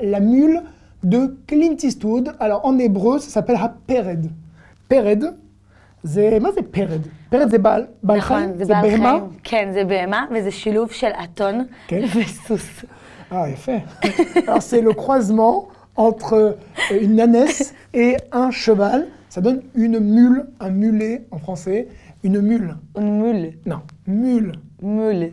la mule de Clint Eastwood. Alors en hébreu, ça s'appelle Pered. Pered. C'est c'est Pered. Pered, c'est Bal. Bal. C'est Ken, C'est Behema. et c'est Shilouf, Shel Aton. Versus. Ah, effet, Alors c'est le croisement entre euh, une ânesse et un cheval. Ça donne une mule, un mulet en français. Une mule. Une mule. Non, mule. Mule.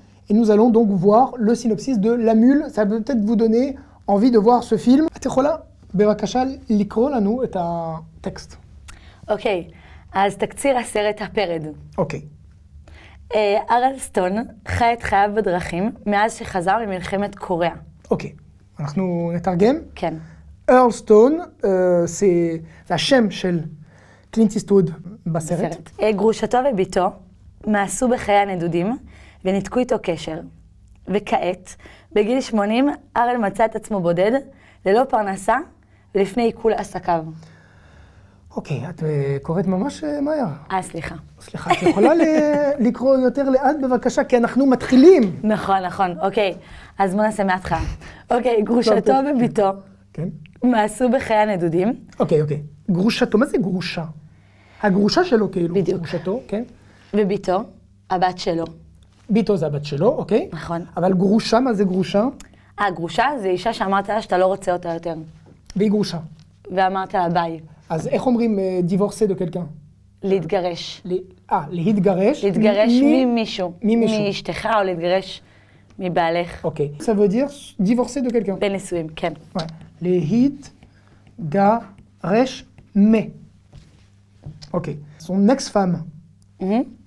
Et nous allons donc voir le synopsis de La Mule. Ça peut peut-être vous donner envie de voir ce film. texte. Ok. אז תקציר הסרט הפרד. אוקיי. ארלסטון חי את חייו בדרכים מאז שחזר ממלחמת קוריאה. אוקיי, אנחנו נתרגם? כן. ארלסטון זה השם של בסרט. גרושתו מאסו בחיי הנדודים וניתקו איתו קשר. וכעת, בגיל 80, אראל מצא את עצמו בודד, ללא פרנסה ולפני עיכול עסקיו. אוקיי, את אה, קוראת ממש, אה, מהר. אה, סליחה. סליחה, את יכולה לקרוא יותר לאט בבקשה, כי אנחנו מתחילים. נכון, נכון, אוקיי. אז בוא נעשה מההתחלה. אוקיי, גרושתו וביתו. כן. מעשו בחיי הנדודים. אוקיי, אוקיי. גרושתו, מה זה גרושה? הגרושה שלו, כאילו. בדיוק. גרושתו, כן. וביתו, הבת שלו, ביטו זה הבת שלו, אוקיי? נכון. אבל גרושה, מה זה גרושה? אה, גרושה זה אישה שאמרת לה שאתה לא רוצה אותה יותר. והיא גרושה. ואמרת לה ביי. אז איך אומרים אה, דיבורסה דו קלקן? להתגרש. אה, להתגרש? להתגרש ממישהו. ממישהו. מאשתך או להתגרש מבעלך. אוקיי. זה אומר dire divorcer de בנישואים, כן. להתגרש מ. אוקיי. זו ex פאם.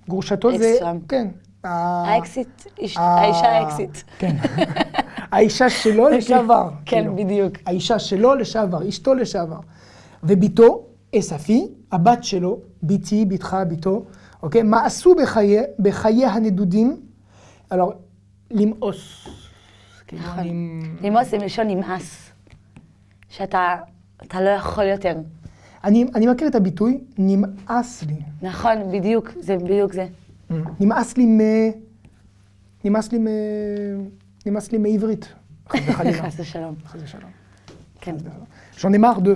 גרושתו זה... כן. האקסיט, האישה האקסיט. כן. האישה שלו לשעבר. כן, כאילו. בדיוק. האישה שלו לשעבר, אשתו לשעבר. וביתו, אספי, הבת שלו, ביתי, ביתך, ביתו, אוקיי? מה עשו בחיי, בחיי הנדודים? אלא, למאוס. כאילו, נכון. למאוס זה מלשון נמאס. שאתה אתה לא יכול יותר. אני, אני מכיר את הביטוי, נמאס לי. נכון, בדיוק, זה בדיוק זה. נמאס לי מ... נמאס לי מ... נמאס לי מעברית. חס ושלום. חס ושלום. כן. J'en ai marre de.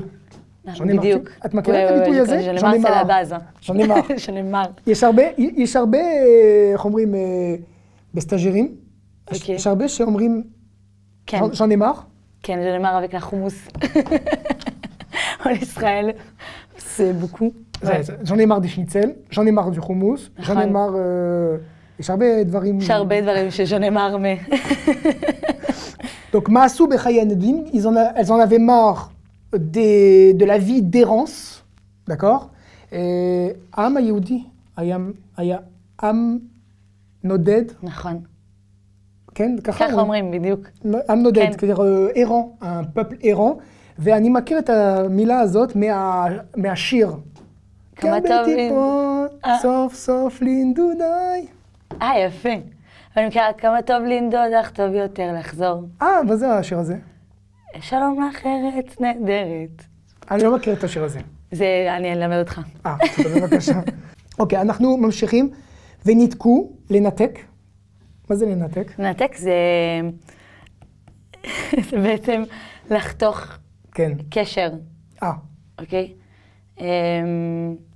בדיוק. את מכירה את הביטוי הזה? שאני מר. שאני מר. שאני מר. יש הרבה, יש הרבה, איך אומרים, בסטאג'רים, יש הרבה שאומרים, כן. שאני מר. כן, שאני מר, avec חומוס. en ישראל. זה בוקו. J'en ai marre des schnitzel, j'en ai marre du hummus, j'en ai marre. Euh, charbet dvarim. Charbet dvarim, j'en ai marre, mais. Donc, Maasou Bechayanedin, elles en avaient marre de la vie d'errance, d'accord Et. Am Ayoudi, I am. Noded am not dead. Nahan. Ken Kachomrim, Am noded, c'est-à-dire euh, errant, un peuple errant. Et je m'occupe Mila Azot, mais à Shir. אה. אה, כמה טוב... קבלתי פה, סוף סוף לנדודיי. אה, יפה. ואני מכירה כמה טוב לנדוד לך, טוב יותר לחזור. אה, מה זה השיר הזה? שלום לך, ארץ נהדרת. אני לא מכיר את השיר הזה. זה, אני אלמד אותך. אה, תודה, בבקשה. אוקיי, אנחנו ממשיכים. וניתקו, לנתק. מה זה לנתק? לנתק זה... זה בעצם לחתוך כן. קשר. אה. אוקיי? אמ...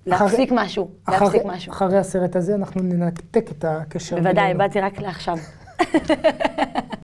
להפסיק משהו, להפסיק משהו. אחרי הסרט הזה אנחנו ננתק את הקשר. בוודאי, באתי רק לעכשיו.